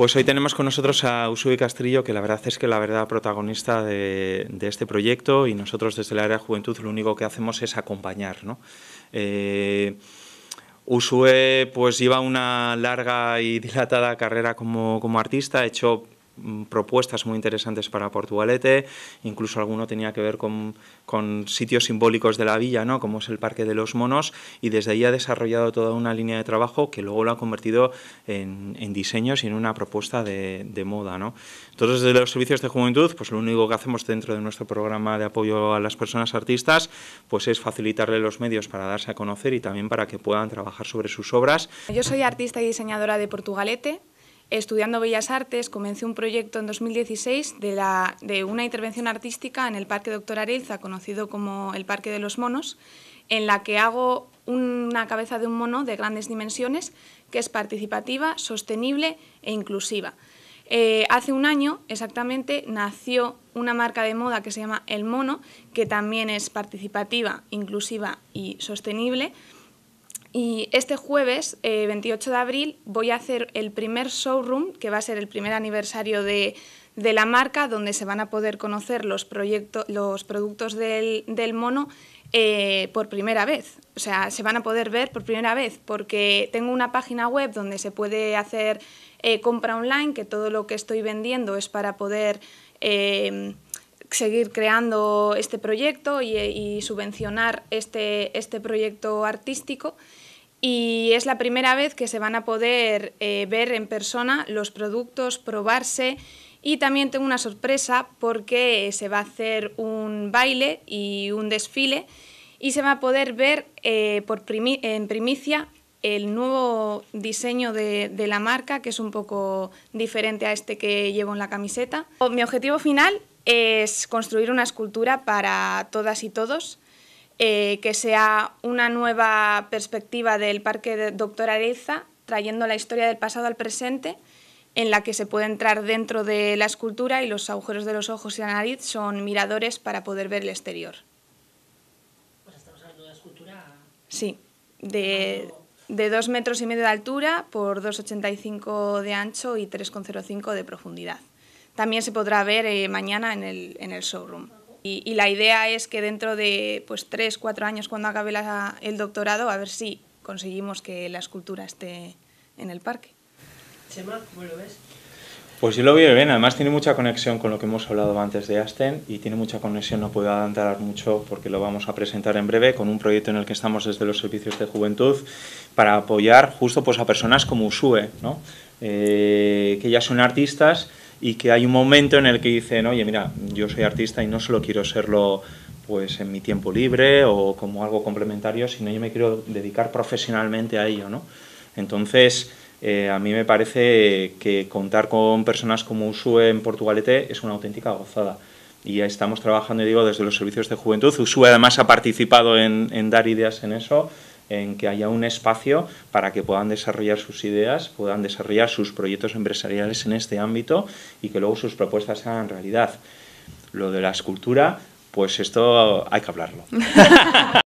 Pues hoy tenemos con nosotros a Usui Castrillo, que la verdad es que la verdad protagonista de, este proyecto y nosotros desde la área de juventud lo único que hacemos es acompañar. ¿no? Eh, Usue pues lleva una larga y dilatada carrera como, como artista, ha hecho Mm, propuestas muy interesantes para Portugalete, incluso alguno tenía que ver con, con, sitios simbólicos de la villa, ¿no? como es el Parque de los Monos, y desde ahí ha desarrollado toda una línea de trabajo que luego lo ha convertido en, diseños y en una propuesta de, de, moda. ¿no? Entonces, desde los servicios de juventud, pues lo único que hacemos dentro de nuestro programa de apoyo a las personas artistas, pues es facilitarle los medios para darse a conocer y también para que puedan trabajar sobre sus obras. Yo soy artista y diseñadora de Portugalete, estudiando Bellas Artes, comencé un proyecto en 2016 de, una intervención artística en el Parque Doctor Arilza, conocido como el Parque de los Monos, en la que hago una cabeza de un mono de grandes dimensiones que es participativa, sostenible e inclusiva. Eh, hace un año exactamente nació una marca de moda que se llama El Mono, que también es participativa, inclusiva y sostenible. Y este jueves, 28 eh, de abril, voy a hacer el primer showroom, que va a ser el primer aniversario de, la marca, donde se van a poder conocer los, proyectos, los productos del, mono eh, por primera vez. O sea, se van a poder ver por primera vez, porque tengo una página web donde se puede hacer eh, compra online, que todo lo que estoy vendiendo es para poder em, seguir creando este proyecto y, subvencionar este, este proyecto artístico y es la primera vez que se van a poder eh, ver en persona los productos, probarse y también tengo una sorpresa porque se va a hacer un baile y un desfile y se va a poder ver eh, en primicia el nuevo diseño de, la marca, que es un poco diferente a este que llevo en la camiseta. Mi objetivo final es construir una escultura para todas y todos eh, que sea una nueva perspectiva del parque de Doctor Areza, trayendo la historia del pasado al presente, en la que se puede entrar dentro de la escultura y los agujeros de los ojos y la nariz son miradores para poder ver el exterior. Pues estamos hablando de escultura. Sí, de, de metros y medio de altura por 2,85 de ancho y 3,05 de profundidad. También se podrá ver eh, mañana en el showroom. Y, la idea es que dentro de pues, tres, cuatro años, cuando acabe el doctorado, a ver si conseguimos que la escultura esté en el parque. Chema, ¿cómo lo ves? Pues yo lo veo bien, además tiene mucha conexión con lo que hemos hablado antes de Asten y tiene mucha conexión, no puedo adelantar mucho porque lo vamos a presentar en breve, con un proyecto en el que estamos desde los servicios de juventud para apoyar justo pues, a personas como Usue, ¿no? Eh, que ya son artistas y que hay un momento en el que dicen, oye, mira, yo soy artista y no solo quiero serlo pues en mi tiempo libre o como algo complementario, sino yo me quiero dedicar profesionalmente a ello, ¿no? Entonces, eh, a mí me parece que contar con personas como Usue en Portugalete es una auténtica gozada. Y estamos trabajando, digo, desde los servicios de juventud. Usue además ha participado en, en dar ideas en eso en que haya un espacio para que puedan desarrollar sus ideas, puedan desarrollar sus proyectos empresariales en este ámbito y que luego sus propuestas sean realidad. Lo de la escultura, pues esto hay que hablarlo.